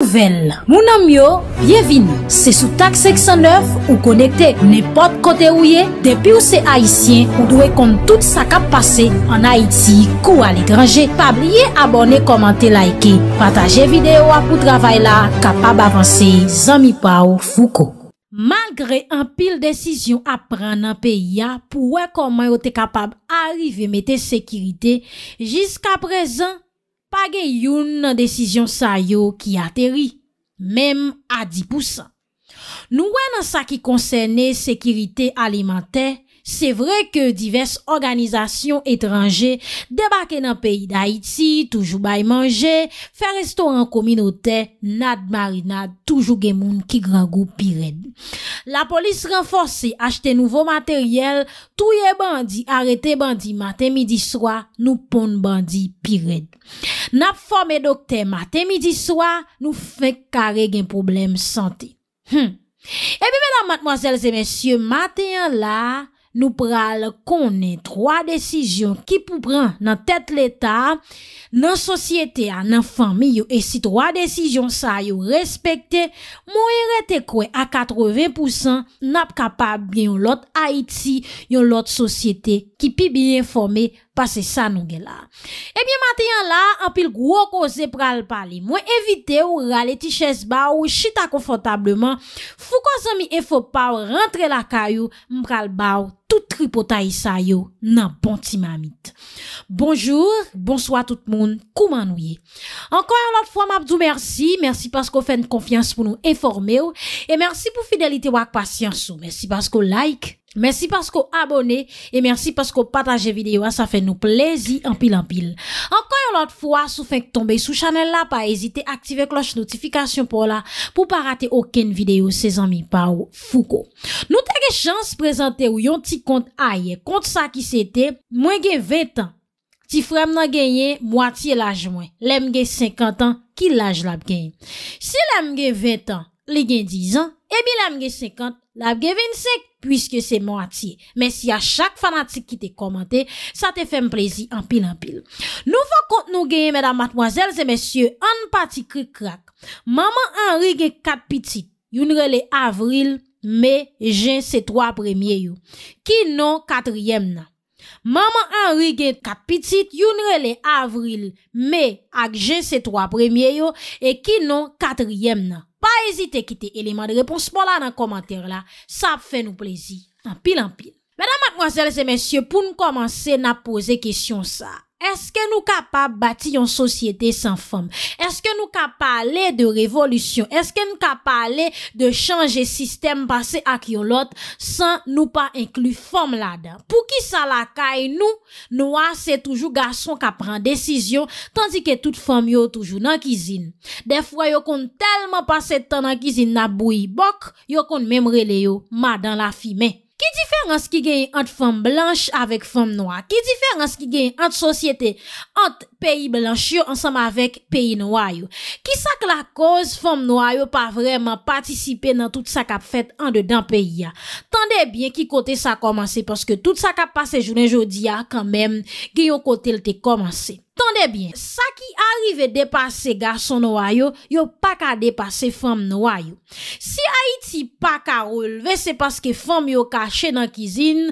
Nouvel, moun amyo, bienvini, se sou tak 609 ou konekte, ne pot kote ou ye, depi ou se Haitien ou dwe kon tout sa kap pase, an Haiti, kou al ekranje, pa blye abone, komante, laike, pataje videyo apou travay la, kapab avanse, zami pa ou fouko. Malgre an pil desisyon apren nan peyi ya, pou we koman yo te kapab arive me te sekirite, jiska prezen... pa gen yon nan desisyon sa yo ki ateri, mem a 10%. Nou wè nan sa ki konsene sekiritè alimentè, Se vre ke divers organizasyon etranje debake nan peyi da iti, toujou bay manje, fe reston an kominote, nad marina toujou gen moun ki grangou pirend. La polis renfose achete nouvo materyel, touye bandi, arete bandi, maten midi swa nou pon bandi pirend. Nap fome dokte maten midi swa nou fe kare gen problem sante. E bi menan matmozelze mensyo, maten la... Nou pral konen 3 desijyon ki pou pran nan tèt l'Etat, nan sosyete, nan fami yo, e si 3 desijyon sa yo respekte, moun irete kwe a 80% nap kapab gen yon lot Haiti, yon lot sosyete kwa. ki pi bi informe pase sa nou gen la. Ebyen eh matenyan la, anpil gwo koze pral pali, mwen evite ou rale ti ches ba ou chita konfotableman, fou kon zami efo pa ou rentre la kayou, mpral ba ou tout tripo ta isa yo nan bon ti mamit. Bonjour, bonsoi tout moun, kouman ou ye. Ankoy anot fwa mabdou mersi, mersi pasko fèn konfians pou nou informe ou, e mersi pou fidelite wak pasyans ou, mersi pasko like. Mersi pasko abone, e mersi pasko pataje videyo a sa fe nou plezi anpil anpil. Anko yon lot fwa sou fek tombe sou chanel la pa ezite aktive kloche notifikasyon pou la pou pa rate oken videyo se zanmi pa ou fuko. Nou tege chans prezante ou yon ti kont aye. Kont sa ki se te, mwen gen 20 an, ti fwem nan genye, mwati e laj mwen. Lem gen 50 an, ki laj laj genye. Se lem gen 20 an, li gen 10 an, ebi lem gen 50, laj gen 25. Pwiske se mwatiye Men si a chak fanatik ki te komante Sa te fem plezi anpil anpil Nou fok kont nou genye medan matmwazel Zemesye anpati krik krak Maman an rige kat pitit Younre le avril Me gen se 3 premye yo Ki non katryem na Maman an rige kat pitit Younre le avril Me ak gen se 3 premye yo E ki non katryem na Pa ezite kite eleman de reponsman la nan komantèr la. Sa ap fè nou plezi. Anpil anpil. Madame, mademoiselles et messieurs, pou nou komanse nan pose kesyon sa. Eske nou ka pa bati yon sosyete san fom? Eske nou ka pa ale de revolusyon? Eske nou ka pa ale de chanje sistem pase ak yon lot san nou pa inklu fom la dan? Pou ki sa la kay nou, nou a se toujou gason ka pran desisyon, tandi ke tout fom yo toujou nan kizin. Defwa yo kon telman pase tan nan kizin na bouy bok, yo kon memre le yo ma dan la fime. Ki diferans ki gen yon fòm blanche avèk fòm noy? Ki diferans ki gen yon sòsiyete ant peyi blanche yon ansèm avèk peyi noy? Ki sak la koz fòm noy ou pa vreman patisipe nan tout sa kap fèt an de dan peyi ya? Tande bien ki kote sa komanse, pòske tout sa kap pase jounen jodi ya, kanmèm gen yon kote lte komanse. Tande bien, sa ki arrive depase Garson nou a yo, yo pa ka Depase fom nou a yo Si Haiti pa ka ou lve Se paske fom yo ka che nan kizin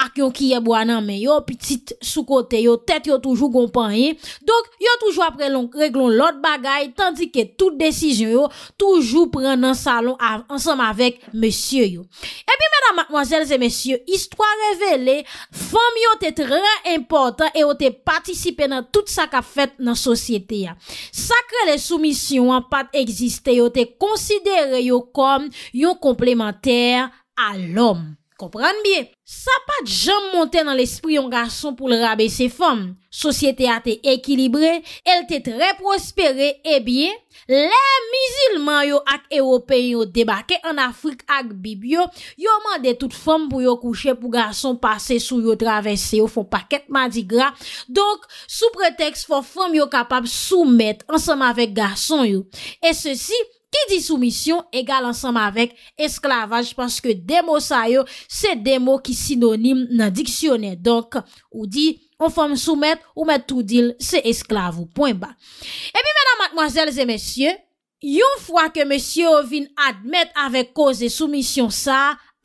Ak yo kiye boanan Men yo, pitit soukote Yo tet yo toujou gompanye Yo toujou apre long reglon lot bagay Tandik ke tout desizyon yo Toujou pren nan salon Ansem avèk mèsyè yo E pi mèdam mwazèl zè mèsyè Histoire revele, fom yo te tre Rè importan e yo te patisipè nan tout sa ka fèt nan sosyete ya. Sakre le soumisyon an pat egziste yo te konsidere yo kom yo komplementer al om. Kopran biye? Sa pa jom monte nan l'espri yon garçon pou l'rabe se fom. Sosyete a te ekilibre, el te tre prospere, e bie. Le mizilman yo ak Europe yo debake, an Afrik ak Bibyo, yo mande tout fom pou yo kouche pou garçon pase sou yo travesse yo fon paket madigra. Donk, sou pretext fom yo kapab soumet ansam avek garçon yo. E se si... Ki di soumisyon, egal ansanm avek esklavaj. Panse ke demo sa yo, se demo ki sinonim nan diksyonen. Donk, ou di, ou fòm soumet, ou met tout dil, se esklavou. Poin ba. E pi mena matmoazelze mesye, yon fwa ke mesye vin admet avek koze soumisyon sa,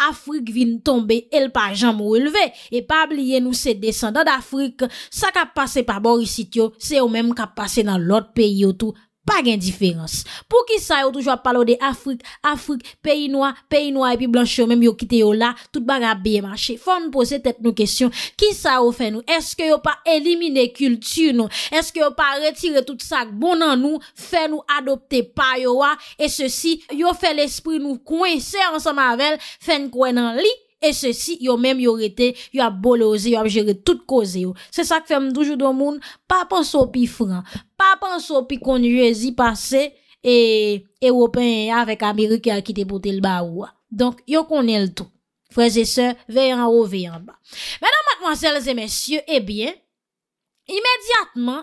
Afrik vin tombe el pa janm ou e leve. E pa blie nou se descendant Afrik, sa ka pase pa bor isityo, se ou menm ka pase nan lot peyi yo tou. pa gen diférense. Po ki sa yo toujwa palo de Afrik, Afrik, peyi noa, peyi noa, epi blanche yo menm yo kite yo la, tout baga beye manche. Fon nou pose tep nou kesyon, ki sa yo fè nou, eske yo pa elimine kultu nou, eske yo pa retire tout sak bon nan nou, fè nou adopte pa yo wa, e se si yo fè l'espri nou kwen se ansan mavel, fè nou kwen nan li, E se si yo mèm yo rete, yo ap boloze, yo ap jere tout koze yo. Se sa k fèm doujou do moun, pa panso pi fran. Pa panso pi konjou e zi pase, e wopèn ya vek Ameri ki a kite pote l ba oua. Donk, yo konè l tou. Freze se, vey an ou vey an ba. Mèdèm ak mansel zè mèsyè, ebyen, eh imèdiatman,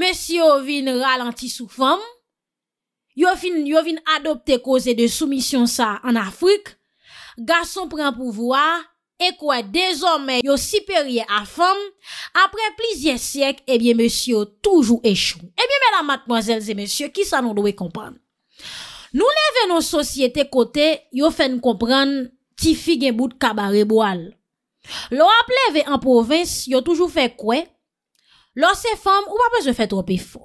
mèsyè yo vin ralanti sou fèm, yo vin adopte koze de soumisyon sa an Afrik, Gason pren pou vwa, ek wè dezome yo siperye a fèm, apre plizye syek, ebyen mèsy yo toujou echou. Ebyen mèdam matmazèl zè mèsy yo, ki sa nou do wè kompran? Nou lè vè non sosyete kote, yo fèn kompran ti fi gen bout kabare boal. Lo ap lè vè an provins, yo toujou fè kwen, lo se fèm ou ap lè se fè trope fò.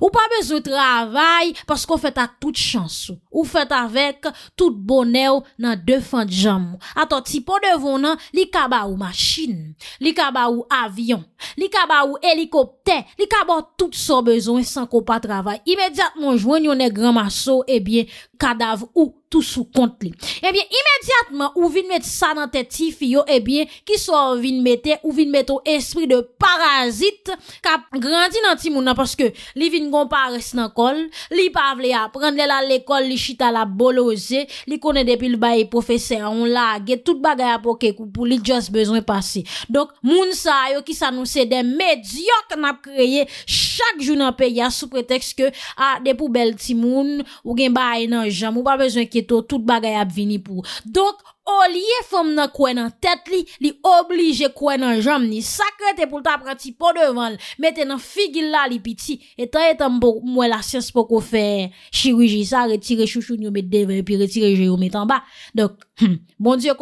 Ou pa bezo travay Pas kon fet a tout chansou Ou fet avek tout bonew Nan defan jamou Atot si pon devon nan Li kaba ou machin Li kaba ou avyon Li kaba ou elikopte Li kaba ou tout son bezon e San kon pa travay Imediatman jwen yon e gran maso Ebyen Kadaf ou tout sou kont li. Ebyen, eh imediatman ou vin met sa nan tete ti fiyo, ebyen, eh ki so vin mette ou vin mette ou espri de parazit, ka grandi nan ti mounan, paske li vin gom pa res nan kol, li pa vle a prende la l'ekol, li chita la boloze, li kone depil baye profese, a on lage, tout bagay apoke, kou pou li just bezon e pase. Donk, moun sa yo ki sa nou sede medyok na kreye, sh! Chak jou nan pe, ya sou preteks ke a depou bel timoun, ou gen bay nan jam, ou pa bezon kieto, tout bagay ap vini pou. Donk, o liye fom nan kwen nan tet li, li oblije kwen nan jam ni. Sakre te pou ta prati po devan, mette nan figil la li piti, etan etan mwen la sians pou ko fe chirouji sa, retire chouchou ni ou me devan, pi retire je ou me tamba. Hmm. Bon diyo,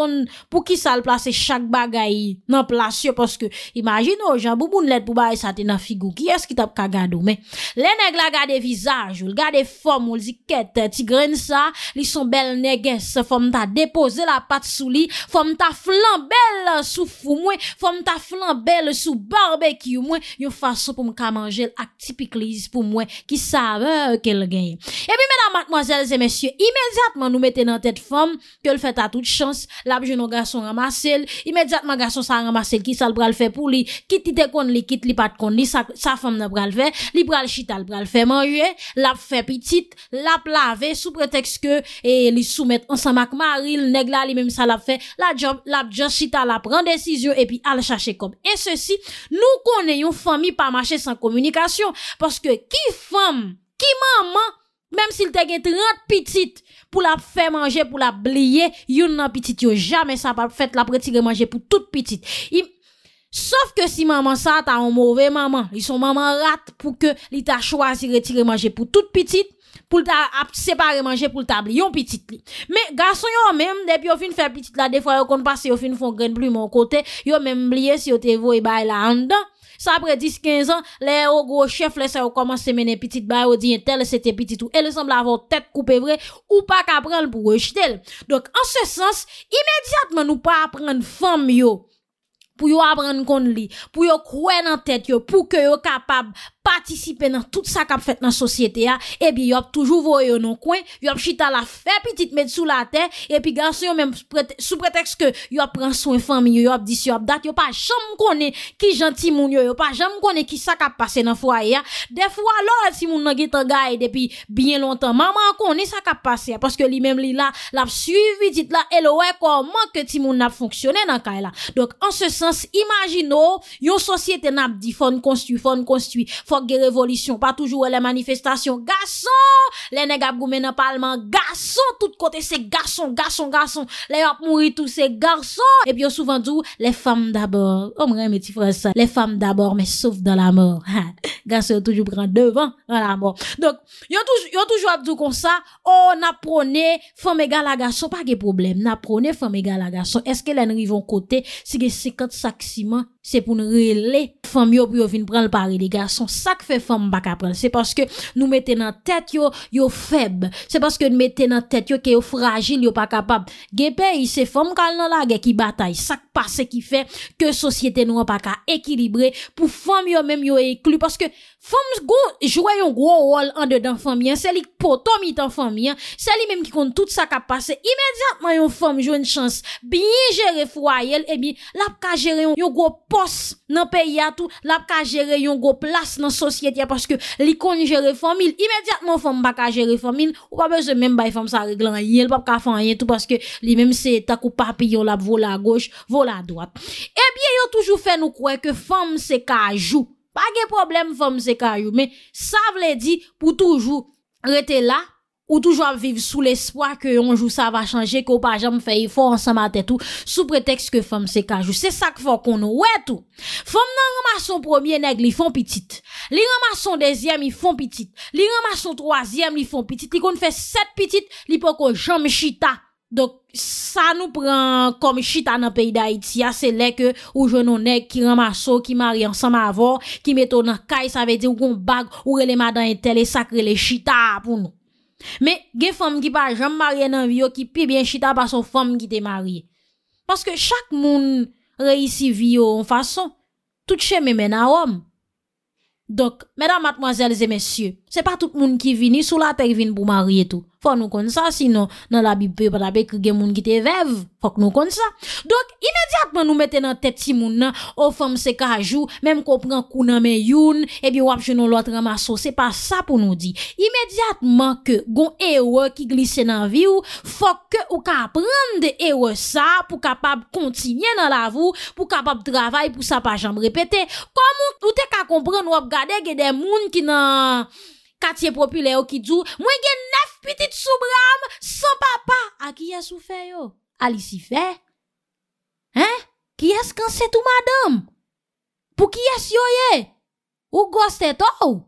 pou ki sa l plase chak bagay nan plase yo poske. Imajino, oh, jan bouboun let pou baye sa te nan figou. Ki es ki tap kagado? Men, le neg la gade vizaj ou l gade fom ou l ziket eh, ti gren sa, li son bel neges eh, fom ta depose la pat sou li fom ta flan bel sou fou mwen, fom ta flan bel sou barbekyou mwen, yon fason pou m kamanje l ak tipikliz pou mwen ki sa vè ke l genye. E pi mena matmoazelze, mesye, imediatman nou mette nan tet fom, ke l fè ta A tout chans, l ap jeno gason ramase l, imedjat ma gason sa ramase l ki sa l pral fe pou li kitite kon li, kit li pat kon li, sa fom na pral fe, li pral chita l pral fe manje, l ap fe pitit, l ap lave, sou pretext ke li soumet an sa makmari, l negla, li mem sa l ap fe, l ap job, l ap just chita l ap randecizyon, epi al chache kom. E se si, nou konen yon fomi pa mache san komunikasyon, paske ki fom, ki maman? Même s'il t'a gen 30 petites pour la faire manger, pour la blier, yon nan petite jamais ça pas fait la retirer manger pour toute petite. Sauf que si maman ça t'as un mauvais maman, ils sont maman rate pour que li t'a choisi retirer manger pour toute petite pour ta séparer manger pour ta yon petite li. Mais garçon yon même depuis fini fin faire petite la, des fois yon kon passe yon fin font grain plume au côté, ont même blier si yon te voye bay là dedans ça après 10-15 ans, les gros chefs, les ça commencent à mener petite baille, ou dit tel, c'était petit tout. Elle semble avoir tête coupée vrai, ou pas qu'à pour rejeter. Donc, en ce sens, immédiatement, nous pas apprendre femme, yo pour yo apprendre qu'on pour yo croire dans tête pour que yo capable patisipe nan tout sa kap fet nan sosyete ya, e bi yop toujou vwe yo nan kwen, yop chita la fe, pitit met sou la ten, e pi gansen yo menm sou preteks ke, yop pran swen fami, yop dis, yop dat, yop pa jom konen ki janti moun yo, yop pa jom konen ki sa kap pase nan fwa ya, defwa lor si moun nan gitan gaye depi, bien lontan, maman konen sa kap pase ya, paske li menm li la, la ap suivi dit la, e lo wè kon manke ti moun nan ap fonksyone nan kwa ya la, donk an se sens, imagino, yo sosyete nan ap di, Ge revolisyon, pa toujou e le manifestasyon Garson, le neg ap goumen an palman Garson, tout kote se garson Garson, garson, le ap mouri tou se garson E bi yo souvan djou Le femme d'abord, omre oh, me ti fwese sa Le femme d'abord, me souf dan la mor Garson toujou pran devan Dan la mor, donc yo toujou ap djou Kon sa, oh na prone Femme e gara la garson, pa ge problem Na prone femme e gara la garson, eske le Nri von kote, se ge sekant saksiman Se pou nou rele fom yo pou yo vin pran l pari de gason Sak fe fom baka pran Se paske nou mette nan tet yo yo feb Se paske nou mette nan tet yo ki yo fragil yo pa kapab Gepe yi se fom kal nan la ge ki batay Sak pa se ki fe Ke sosyete nou wapaka ekilibre Pou fom yo menm yo e iklu Paske Fom jwè yon gwo wòl an de dan fòm yon, se li potom itan fòm yon, se li mèm ki kon tout sa kap pase, imediatman yon fòm jwè yon chans, bi nye jere fò a yel, e bi l ap ka jere yon gwo pos nan pe yatou, l ap ka jere yon gwo plas nan sosyet ya, paske li kon jere fòm yil, imediatman fòm baka jere fòm yil, wap bezè mèm bay fòm sa reglan yel, wap ka fòm yil tout, paske li mèm se tak ou papi yon ap vola goch, vola doat. E bi yon toujou fè nou Pa ge problem fòm se kajou, me sa vle di pou toujou rete la ou toujou aviv sou l'espoi ke yonjou sa va chanje, ko pa jam fè yi fò ansan matè tou sou preteks ke fòm se kajou. Se sak fò kon wè tou. Fòm nan ramason premier neg li fòm pitit, li ramason dezyem li fòm pitit, li ramason troasyem li fòm pitit, li kon fè set pitit, li poko jam chita. Dok sa nou pran kom chita nan peyi da iti ya se lek ou jo nou nek ki ramaso, ki mari ansam avon, ki meto nan kay sa ve di ou kon bag ou releman dan ente le sakre le chita pou nou. Me, ge fom ki pa jam mari nan vyo ki pi bien chita pa son fom ki te mari. Paske chak moun reisi vyo an fason, tout cheme mena om. Dok, mena matmoazelze mesye, se pa tout moun ki vini sou la pervin pou mari eto. Fòk nou kon sa, sinon nan la bibe pa la beke gen moun ki te vev, fòk nou kon sa. Dok, imediatman nou mette nan teti moun nan, ou fòm se ka ajou, menm konpren kou nan men youn, ebi wap jenon lout ramaso, se pa sa pou nou di. Imediatman ke gon ewe ki glise nan viw, fòk ke ou ka prende ewe sa pou kapab kontinye nan la vou, pou kapab travay pou sa pa janm repete. Kom moun, ou te ka kompren wap gade gen den moun ki nan... Katye popile yo ki djou, mwen gen nef pitit sou bram, son papa. Ah, a ki yas ou fe yo? Ali si fe? Hen? Ki yas kanset ou madam? Po ki yas yo ye? Ou gos te tou?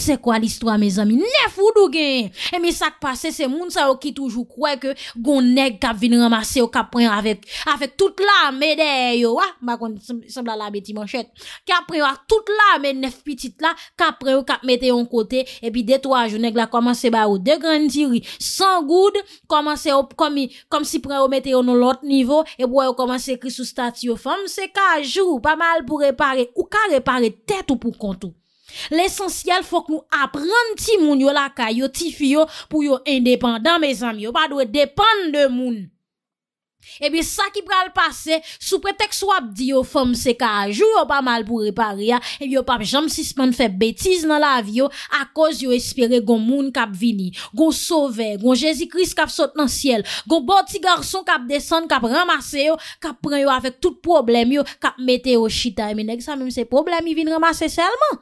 Se kwa li sto a me zami? Nef ou do genye? E mi sak pase se moun sa ou ki toujou kwe ke goun neg kap vin ramase ou kap pren avèk. Avèk tout la medè yo. Wa? Ma kon sembla la beti manchet. Kap pren avèk tout la men nef pitit la. Kap pren ou kap metè yon kote. E pi detwaj ou neg la komanse ba ou de grandiri. San goud. Komanse ou komi. Komanse pre ou metè yon nou lot nivou. E pou wè ou komanse krisou stati ou fòm. Se ka jou pa mal pou repare. Ou ka repare tèt ou pou kontou. L'esensyel fok nou ap rande ti moun yo la ka, yo ti fiyo pou yo independant me zanm yo, pa dwe depande de moun. Ebi sa ki pral pase, sou preteks wap di yo fom se ka ajou yo pa mal pou ripari ya, ebi yo pap jam sisman fè betiz nan la vyo a koz yo espere gon moun kap vini, gon sove, gon Jezi Kris kap sot nan siel, gon bon ti garson kap desan, kap ramase yo, kap pran yo avèk tout problem yo, kap mete yo chita, emi neg sa mèm se problem yi vin ramase selman.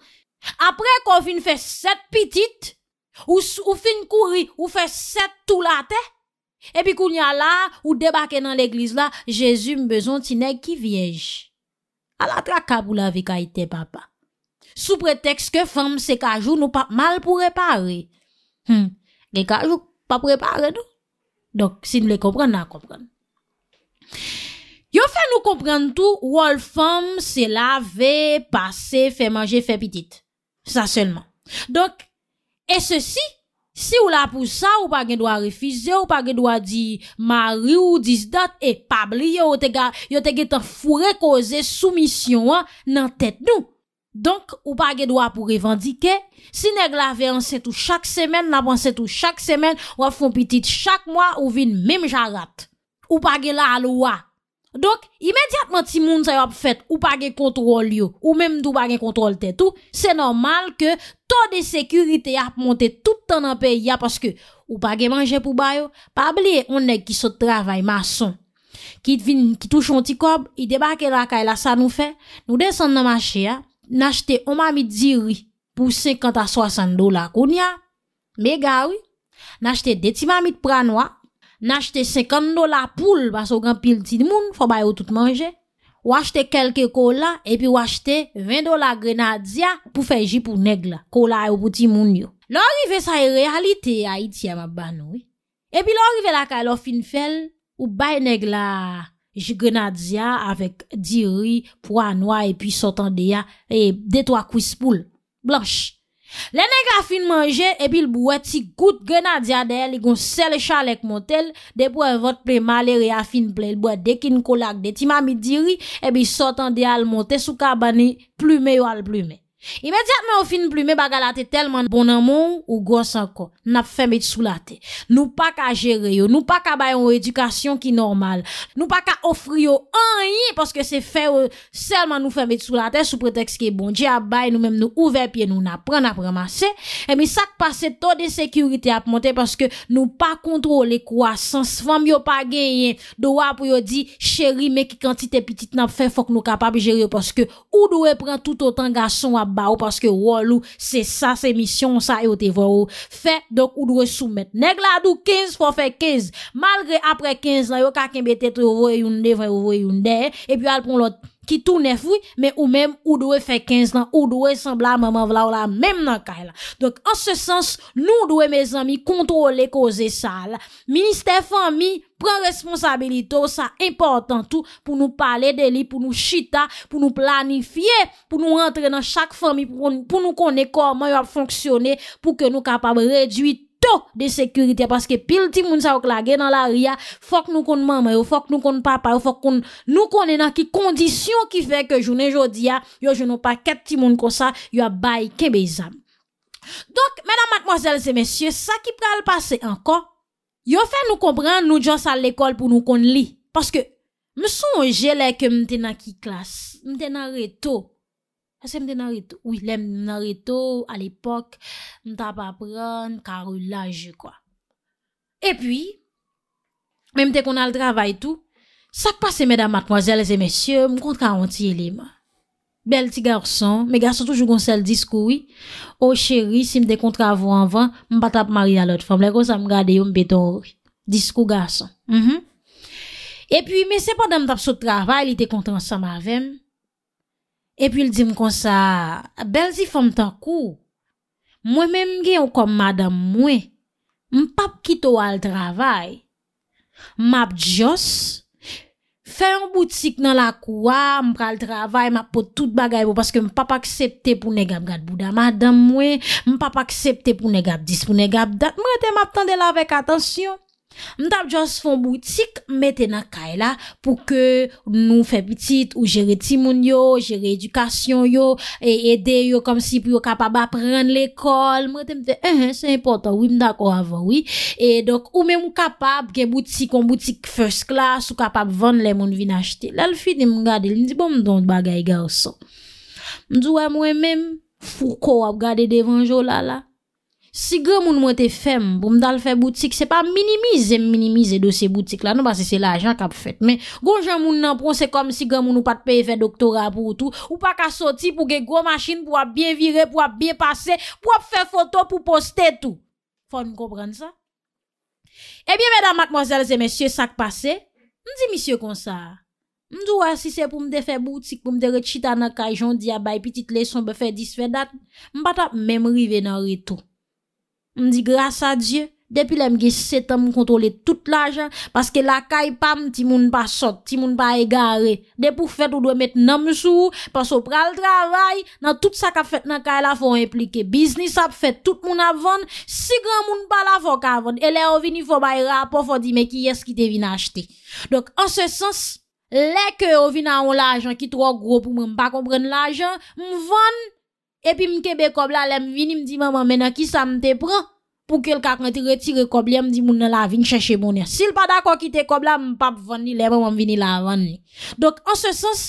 Apre kon fin fè set pitit, ou fin kouri, ou fè set toulate, epi koun ya la, ou debake nan l'eglise la, jesu mbezon tine kivyej. A la plaka pou la vika ite papa. Sou preteks ke fèm se kajou nou pa mal pou repare. Hmm, Ge kajou pa prepare nou. Donk, si nou le kompran, nan kompran. Yo fè nou kompran tou, wòl fèm se la ve pase fè manje fè pitit. Sa selman. Donk, e se si, si ou la pou sa, ou pa gen do a refize, ou pa gen do a di ma ri ou dis dat, e pabli yo, yo te gen tan fure koze soumisyon nan tet nou. Donk, ou pa gen do a pou revendike, si neg la veyanset ou chak semen, nabanset ou chak semen, wafon pitit chak mwa ou vin mem jarat. Ou pa gen la aloua. Dok, imediatman ti moun sa yo ap fèt ou pa gen kontrol yo, ou mèm d'ou pa gen kontrol te tou, se normal ke ton de sekurite ya ap monte tout an apè ya paske ou pa gen manje pou bayo. Pabliye, onèk ki sot travay mason, ki touchon ti kob, i debake la kaila sa nou fè, nou desan nan manche ya, nan chete o mamit ziri pou 50 a 60 dola koun ya, me ga wè, nan chete deti mamit pran wè, Nache te 50 dola poule baso gen pil ti di moun, fwa bay yo tout manje. Wache te kelke kola, epi wache te 20 dola grenadze ya pou feji pou negla. Kola yo pou ti moun yo. Lò rive sa e realite a iti ya mabano. Epi lò rive la ka lo fin fel, ou bay negla grenadze ya avèk di ri, pou anwa epi sotan de ya, e detwa kouis poule. Blansh. Lè nèk a fin manje, epi l bwè ti gout gena diya deyè li goun sel chalek montel, depwè e vot pè malè re a fin ple, l bwè dekin kolak de ti mamidiri, epi sotan deyè al montè sou kabani plume yo al plume. imediat men ou fin plume bagalate telman bonan moun ou gos anko nap fe met sou late nou pa ka jere yo, nou pa ka bayon edukasyon ki normal, nou pa ka ofri yo anye, paske se fe selman nou fe met sou late sou preteks ki e bon, diya bay nou menm nou ouver piye nou nap, pran ap ramase e mi sak pase to de sekurite ap monte paske nou pa kontrole kwa sans fam yo pa genyen do ap yo di, cheri meki kantite petite nap fe fok nou kapab jere yo paske ou do e pran tout otan gason wap Ba ou paske wolou Se sa se misyon sa yo e te vo ou Fe dok ou do e soumet Neg la do 15 fo fe 15 Malgre apre 15 la yo kaken bete To vo e yonde, vo e yonde E pi al pon lot ki tou nefou Men ou men ou do e fe 15 la Ou do e sembla maman vla ou la Mem nan kaj e la Dok an se sens nou do e me zan mi kontrole koze sa la Ministè fan mi kontrole Pren responsabilito sa importantou pou nou pale deli, pou nou chita, pou nou planifiye, pou nou rentre nan chak fami, pou nou kone koman yo ap fonksyone pou ke nou kapab redwi to de sekurite. Paske pil timoun sa wak lage nan la ria, fok nou kon mamayou, fok nou kon papayou, fok nou konen nan ki kondisyon ki fe ke jounen jodi ya, yo jounen pa ket timoun kon sa, yo ap bayi ke bezan. Donk, mèdam matmozèl zè mèsyè, sa ki pral pase ankon? Yo fè nou kompren nou jons al l'ekol pou nou kon li. Paske, mè son jè lè ke mè te na ki klas, mè te na reto. Ase mè te na reto? Ou lè mè te na reto, al epok, mè ta pa pran, karou la jè kwa. E pwi, mè mè te kon al travay tou, sak pa se mè da matmoazèl zè mè syè, mè kontra an tiye li mè. bel ti garson, me garson toujou gonsel diskoui, ou cheri, si m de kontravo anvan, m patap mari alot fom, le kou sa m gade yo m beto ori, diskou garson. E pi, me sepa da m tap sou travay, li te kontransam avem, e pi l di m konsa, bel ti fom takou, mwen men m gen ou kom madam mwen, m pap kitou al travay, m ap jos, m ap jos, Fè an boutik nan la kouwa, m pral travay, m ap pot tout bagay pou paske m pap aksepte pou negap gat bouda. Madan mwe, m pap aksepte pou negap dis, pou negap dat. M rete m ap tende la vek, atensyon. Mwen tap jous foun boutik, mette nan kay la pou ke nou fe pitit ou jere timoun yo, jere edukasyon yo, e ede yo kom si pou yo kapab apren l'ekol. Mwen temte, ehe, eh, se importan, mwen tako avon, oui. E, dok, ou men mwen kapab gen boutik, kon boutik first class, ou kapab van lè moun vin achete. La, l'fi de mwen gade, lindibon mwen donde bagay garso. Mwen dwe mwen mwen foukou ap gade devan jola la. Si gwen moun mwen te fem pou mwen dal fè boutik, se pa minimize minimize dosye boutik la. Nou basi se la ajan kap fèt. Men, gwen jen moun nan pronsè kom si gwen moun ou pat peye fè doktora pou ou tou. Ou pa ka soti pou ge gwen machine pou ap bien vire, pou ap bien pase, pou ap fè foto pou poste tou. Fon m konpren sa? Ebyen mèdamak mozèl zè mèsyè sak pase, m di misyè kon sa? M dwa si se pou m de fè boutik, pou m de rechita nan kajon, di abay, ah, pitit leson, be fè disfè dat, m pat ap mèm rive nan re tou. M di grasa Diyo, depi la m ge setan m kontrole tout l ajan, paske la kay pa m ti moun pa sot, ti moun pa egare. Depi pou fèt, ou dwe met nan m sou, paske ou pral travay, nan tout sa ka fèt nan kay la fò implike. Biznis ap fèt, tout moun ap vèn, si gran moun pa la fò ka vèn, e lè ou vini fò bay rapò, fò di me ki yes ki te vin achete. Dok, an se sens, lè ke ou vina ou l ajan ki trok gro pou m pa kompren l ajan, m vèn, Epi mkebe kob la, lem vini, mdi maman mena ki sa mte pren pou kelka kwen te retire kob li, mdi moun la vini chache moun ya. Sil pa dakwa ki te kob la, mpap vani, lem mwen vini la vani. Dok, an se sens,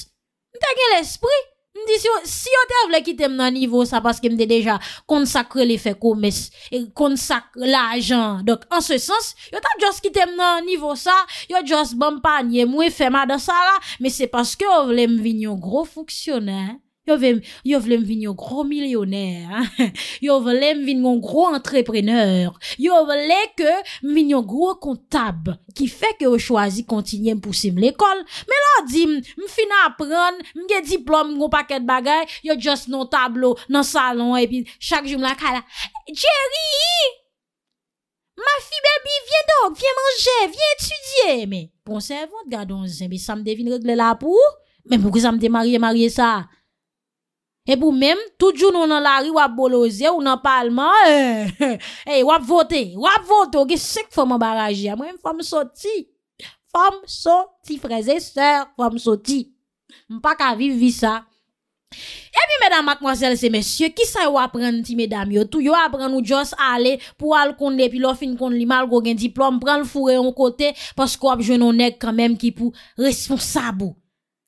mte gen l'esprit. Mdi si yo, si yo te vle kitem nan nivou sa, paske mte deja konsakre le fekou mes, e, konsakre la ajan. Dok, an se sens, yo ta jos kitem nan nivou sa, yo jos bampanye mwe fema da sa la, me se paske yo vle mvini yo gro foksyonè, Yo vle m ah. vin yon gro milyoner, yo vle m vin yon gro entreprener, yo vle ke m vin yon gro kontab ki fe ke yo chwazi kontinye m pousim l'ekol. Me la di m fina apran, m gen diplom, m gen paket bagay, yo just nan tablo, nan salon, e pi chak jom la kala. Jerry, ma fi bebi, vye dog, vye manje, vye etudye, me. Pon se vwant, gadon, zembe, sa m devin regle la pou, me pou ki sa m demarye, marye sa. E pou mèm, tout joun ou nan lari wap boloze ou nan palman, euh, wap vote, wap vote, ouge sèk fòm abaraje, mèm fòm soti, fòm soti, freze, sèr, fòm soti, mpaka vivi sa. E pi mèdam ak mwasele se mèsye, ki sa yo apren ti mèdam yo tou, yo apren nou jòs ale pou al konde, pi lo fin konde li mal gogen ti plom, pran l fure yon kote, pask wap joun ou neg kwa mèm ki pou responsabou.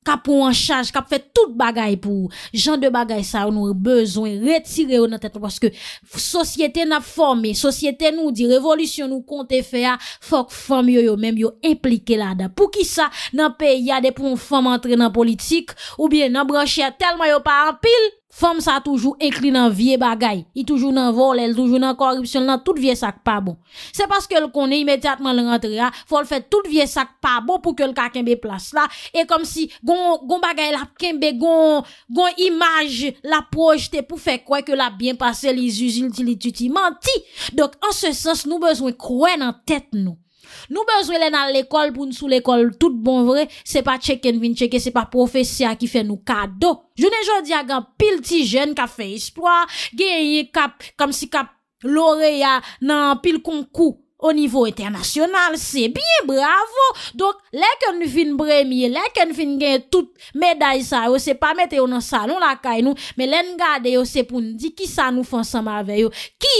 Kap pou an chanj, kap fè tout bagay pou jant de bagay sa ou nou e bezon e retire ou nan tèt. Woske sosyete nan fòm e, sosyete nou di, revolisyon nou kont e fè a, fòk fòm yo yo menm yo implike la da. Pou ki sa nan pe yade pou yon fòm antre nan politik ou bien nan branche a telman yo pa an pil. Fom sa toujou inkli nan vie bagay. I toujou nan vol, el toujou nan korupsyon, nan tout vie sak pa bo. Se paske bon. l konen imediatman l rentrea, ah. fòl fè tout vie sak pa bo pou ke l kakenbe plas la. E kom si gon bagay la kenbe, gon imaj la projete pou fè kway ke la bien pase li zuzil di li tuti manti. Dok an se sens nou bezwen kwen nan tèt nou. Nou bezwele nan l'ekol pou n sou l'ekol tout bon vre, se pa cheke n vin cheke, se pa profese a ki fe nou kado. Jounen joun di agan pil ti jen ka fe ispwa, gen ye kap kom si kap l'ore ya nan pil kon kou. o nivou eternasyonal, se bin bravo, donk leke nou fin bremiye, leke nou fin gen tout meday sa yo, se pa mette yo nan salon la kay nou, me len gade yo, se pou di ki sa nou fonsan ma veyo ki,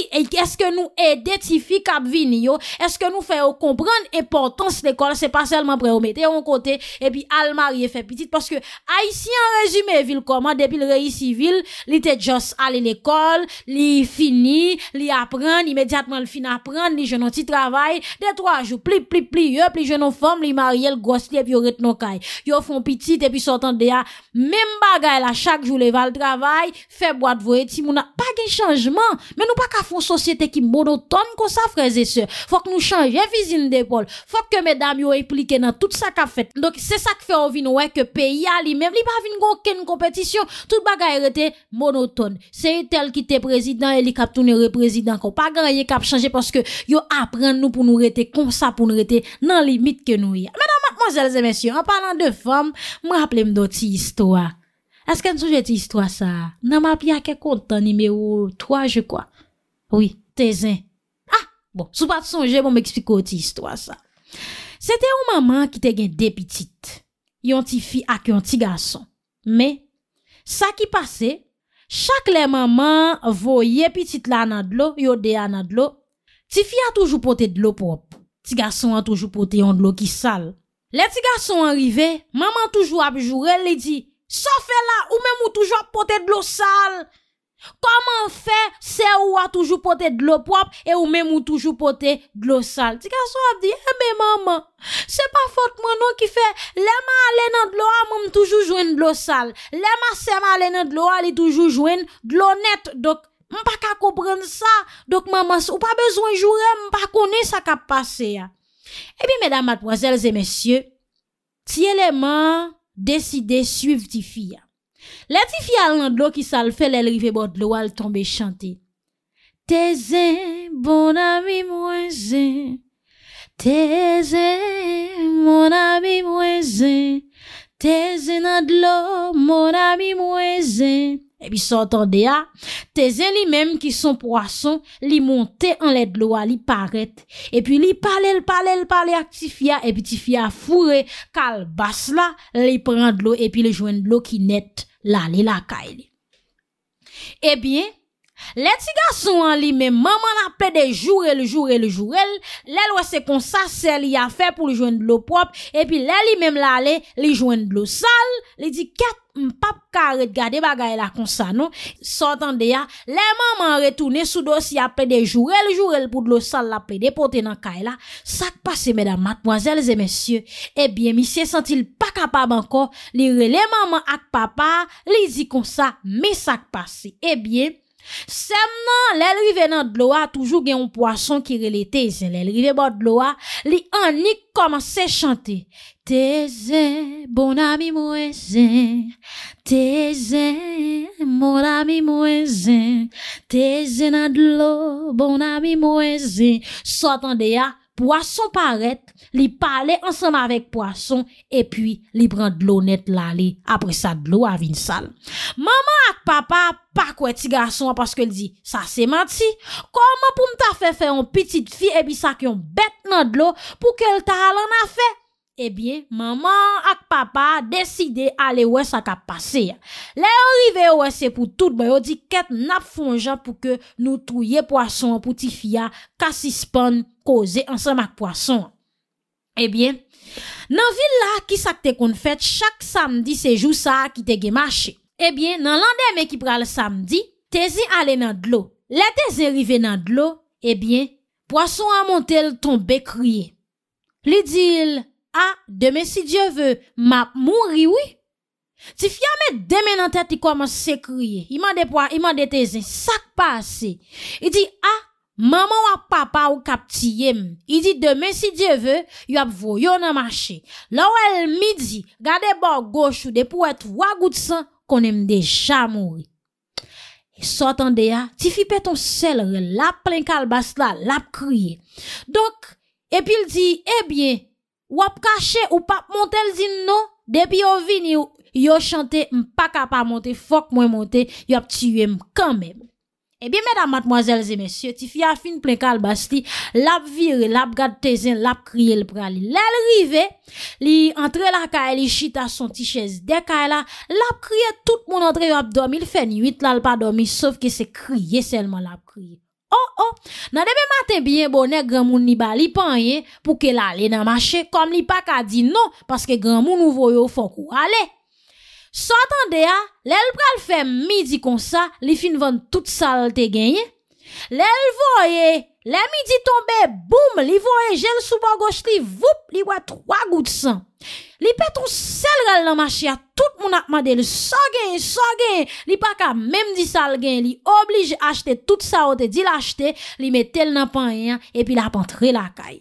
eske nou edetifi kab vini yo, eske nou fe yo komprende eportans l'ekol, se pa selman pre yo mette yo an kote, epi al marye fe pitit, paske a isi an rezume vil koma, depi l rey si vil li te jos ale l'ekol li fini, li apren imediatman l fin apren, li jenon titre travail, de trois jours, plus, pli, pli, yo, pli, jeune femme, li marié, le gosse, li, puis yo ret non caille Yo font petit, et puis sortant de même bagaille la, chaque jour, les val travail, fait boîte, voye, ti mouna, pas de changement. Mais nous pas qu'à font société qui monotone, comme ça, frères et sœurs. Faut que nous changions visine d'épaule. Faut que mesdames yo impliqué dans tout ça qu'a fait. Donc, c'est ça qui fait on nous, ouais, que pays a li, même li pas vin aucune compétition. Tout bagaille était monotone. C'est tel qui était président, et li cap tourner président, qu'on pas gagné cap changer parce que yo après nan nou pou nou rete, kon sa pou nou rete, nan limit ke nou ya. Mèdame, mòzèl zè, mèsyè, an palan de fòm, mwen aple mdò ti històa. Eske n souje ti històa sa? Nan m apye a ke kontan, nime ou toa, je kwa. Oui, te zè. Ah, bon, sou pa t sonje, mwen bon, m ekspliko ti històa sa. Sète ou maman ki te gen depitit, yon ti fi ak yon ti gason. Mè, sa ki pase, chak le maman vo ye pitit la nan dlo, yo de ya nan dlo, Ti fi a toujou pote dlo pop, ti gason a toujou pote yon dlo ki sal. Le ti gason enrive, maman toujou ap jure, li di, sa fe la, ou mè mou toujou ap pote dlo sal. Koman fe, se ou a toujou pote dlo pop, e ou mè mou toujou pote dlo sal. Ti gason ap di, e eh, mè maman, se pa fote mounon ki fe, lè ma alè nan dlo a, mè mou toujou jwen dlo sal. Lè ma se ma alè nan dlo a, li toujou jwen dlo net, dok. Mpa ka komprende sa, dok mamans ou pa bezwen jure, mpa kone sa ka pase ya. Ebi, medan madmoazelze, mesye, tiyeleman, deside, suif ti fia. La ti fia al nan do ki sal fele, elrive bot lo al tombe chante. Teze, bon ami mweze. Teze, mon ami mweze. Teze nan do, mon ami mweze. E pi sotande a, tezen li menm ki son poason li monte anle dlo a li paret. E pi li pale, pale, pale ak ti fia. E pi ti fia fure kal bas la li pren dlo e pi li jwen dlo ki net la li laka e li. E biye. Le ti ga sou an li men maman apè de jurel, jurel, jurel. Le lwese kon sa se li a fè pou li jwen dlo prop. E pi le li men la le, li jwen dlo sal. Li di ket mpap ka red gade bagay la kon sa nou. Sot an de ya, le maman retoune sou dosi apè de jurel, jurel pou dlo sal la apè de pote nan ka e la. Sak pase medan matmwazelze men sye. E biye mi se sentil pa kapab anko. Li re le maman ak papa, li di kon sa mi sak pase. E eh biye. Sèmnan, lèl rive nan toujours a, toujours gen un poisson qui rele teze. Lèl rive bot dlo a, li anik à chanter bon ami mwese, teze, mon ami mwese, teze nan bon ami soit en ya, Poason paret li pale ansan avek poason e pi li pran dlo net lale apre sa dlo avin sal. Maman ak papa pakwe ti gason apaske li di sa se manti. Koman pou mta fe fe yon pitit fi e bi sa ki yon bet nan dlo pou ke lta alan a fe? Ebyen, eh maman ak papa deside ale wè sa kap pase ya. Le yon rive wè se pou tout bè yo di ket nap fonja pou ke nou trouye poason pou ti fia kasi spon koze ansan mak poason. Ebyen, nan vil la ki sakte kon fèt, chak samdi se jou sa ki tege mache. Ebyen, eh nan lande me ki pral samdi, tezi ale nan dlo. Le tezi rive nan dlo, ebyen, poason amontel tombe kriye. Li dil... ah, demain si Dieu veut, m'a mourir, oui. Ti demain met tête, il commence à à Il m'a des de il m'a des tezen. ça passe. Il dit, « ah, maman ou papa ou Il il dit si Dieu si Dieu veut, yo vous marché. Là marché midi. regardez midi, gardez bord gauche ou de pou qu'on wagout sang qu'on déjà mouri. mourir Sortant de ya, ah, ti fi peton selre, lap plein kalbas la, crié. Donc, et puis il dit, « eh bien !» Wap kache ou pap montel zin nou, depi yo vini, yo chante, mpa kapa monte, fok mwen monte, yo ap tiyem kanmèm. Ebi eh mèdam matmoazèl zè mèsyo, ti fya fin plen kal bas li, lap vire, lap gad tezen, lap kriye l pra li. Lèl rive, li antre la kae, li chita son ti chèz de kae la, lap kriye tout moun antre yo ap domi, l fen yuit la l pa domi, sauf ki se kriye selman lap kriye. On, oh, on, oh. nan debe maten byen bonen gran moun ni bali panye pou ke la le nan mache kom li pak a di nou paske gran moun nou voyo fokou. Ale, son atan deya, lèl pral fèm midi kon sa, li fin van tout sal te genye. Lè l voye, lè midi tombe, boum, li voye jèl soubo goch li, voup, li wè 3 gout san. Li peton sel gèl nan machia, tout moun akma de, li so gen, so gen, li paka mèm di sal gen, li oblige achete tout saote, di l'achete, li mè tel nan pan yè, e pi la pantre la kaye.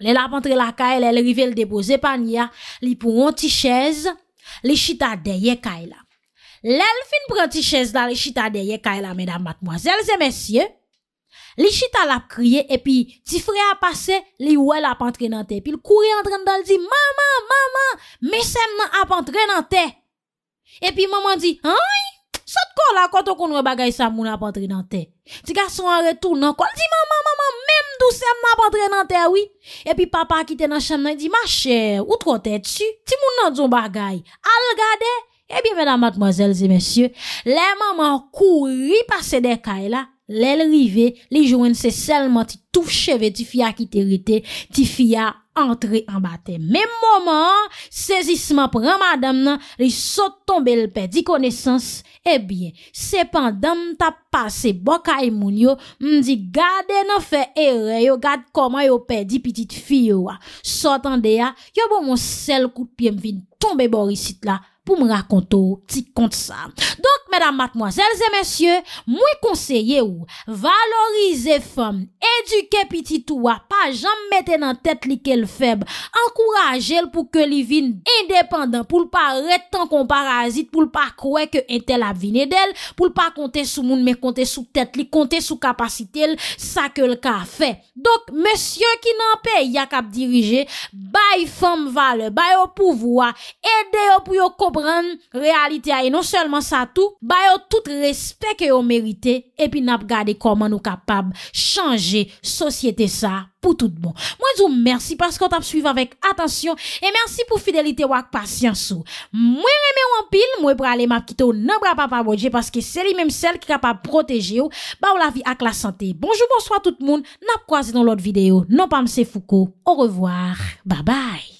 Le la pantre la kaye, le rivel de bo zepan ya, li pou onti chèz, li chita de ye kaye la. Lèl fin prè ti chèz dan li chita deye ka e la mèdam batmwazèl zè mèsyè. Li chita la priye epi ti frè a pase li wè la pantre nan te. Epi l kouri antren dan li di maman, maman, mi sèm nan apantre nan te. Epi maman di, ay, sot kon la konton kon wè bagay sa moun apantre nan te. Ti kason an retoun nan kon, li di maman, maman, mèm dou sèm nan apantre nan te, wè. Epi papa ki te nan chèm nan di, ma chè, ou trotè tsu, ti moun nan zon bagay, al gadey. Ebyen vè nan matmozèl zè mèsyè, lè maman kouri pase de kaj la, lè l'rive, lè jwen se selman ti touf cheve ti fia ki te rite, ti fia antre an batè. Mè maman, sezisman pran madame nan, li sot tombe l'pe di konesans, ebyen, eh sepan dam ta pase bokay moun yo, mdi gade nan fe ere yo, gade koman yo pe di pitit fiyo wa. Sot an de ya, yo bon moun sel kout piye mfi tombe borisit la. pou m rakonto ti kont sa. Donk, mèdam matmoazèlzè, mèsyè, mwen konseye ou, valorize fèm, eduke piti touwa, pa jam metè nan tèt li ke l'fèb, ankourajel pou ke li vin indépendan, pou l'pa retan kon parazit, pou l'pa kouè ke entè la vinè del, pou l'pa kontè sou moun, mè kontè sou tèt li, kontè sou kapasitè l, sa ke l ka fè. Donk, mèsyè ki nan pè, ya kap dirije, bay fèm valè, bay ou pou ren realite a e. Non selman sa tou, ba yo tout respek yo merite, epi nap gade koman ou kapab chanje sosyete sa pou tout bon. Mwen zou mersi paskot ap suyve avèk atansyon, e mersi pou fidelite wak pasyansou. Mwen reme wampil, mwen prale map kite ou nan bra pa pa wajè paske seli menm sel ki kapab proteje ou ba w la vi ak la sante. Bonjou, bonsoi tout moun, nap kwa zi don lout videyo. Non pa mse fouko, ou revoar. Ba bay!